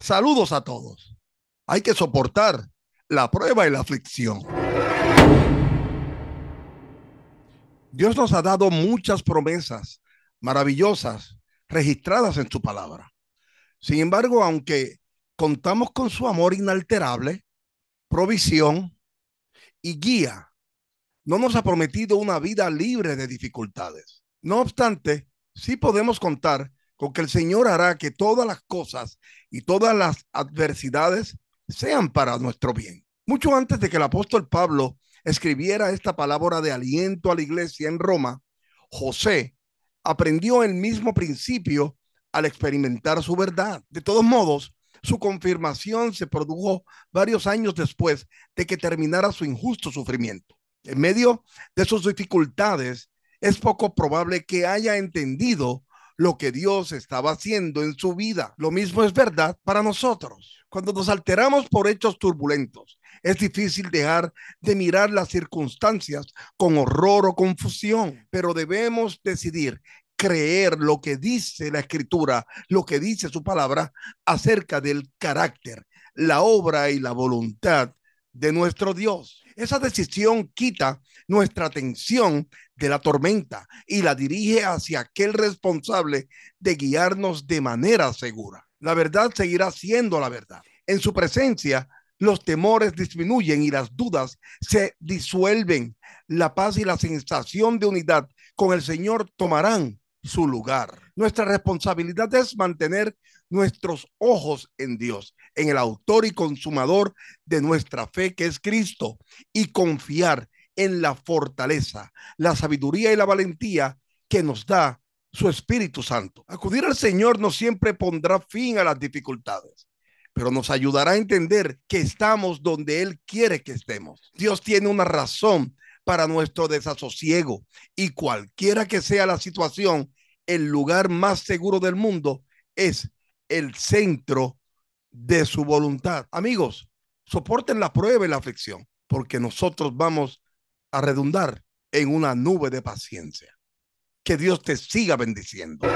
Saludos a todos. Hay que soportar la prueba y la aflicción. Dios nos ha dado muchas promesas maravillosas registradas en su palabra. Sin embargo, aunque contamos con su amor inalterable, provisión y guía, no nos ha prometido una vida libre de dificultades. No obstante, sí podemos contar con que el Señor hará que todas las cosas y todas las adversidades sean para nuestro bien. Mucho antes de que el apóstol Pablo escribiera esta palabra de aliento a la iglesia en Roma, José aprendió el mismo principio al experimentar su verdad. De todos modos, su confirmación se produjo varios años después de que terminara su injusto sufrimiento. En medio de sus dificultades, es poco probable que haya entendido lo que Dios estaba haciendo en su vida. Lo mismo es verdad para nosotros. Cuando nos alteramos por hechos turbulentos, es difícil dejar de mirar las circunstancias con horror o confusión, pero debemos decidir creer lo que dice la escritura, lo que dice su palabra acerca del carácter, la obra y la voluntad de nuestro Dios. Esa decisión quita nuestra atención de la tormenta y la dirige hacia aquel responsable de guiarnos de manera segura. La verdad seguirá siendo la verdad. En su presencia, los temores disminuyen y las dudas se disuelven. La paz y la sensación de unidad con el Señor tomarán su lugar. Nuestra responsabilidad es mantener nuestros ojos en Dios, en el autor y consumador de nuestra fe que es Cristo, y confiar en la fortaleza, la sabiduría y la valentía que nos da su Espíritu Santo. Acudir al Señor no siempre pondrá fin a las dificultades, pero nos ayudará a entender que estamos donde Él quiere que estemos. Dios tiene una razón para nuestro desasosiego y cualquiera que sea la situación el lugar más seguro del mundo es el centro de su voluntad. Amigos, soporten la prueba y la aflicción, porque nosotros vamos a redundar en una nube de paciencia. Que Dios te siga bendiciendo.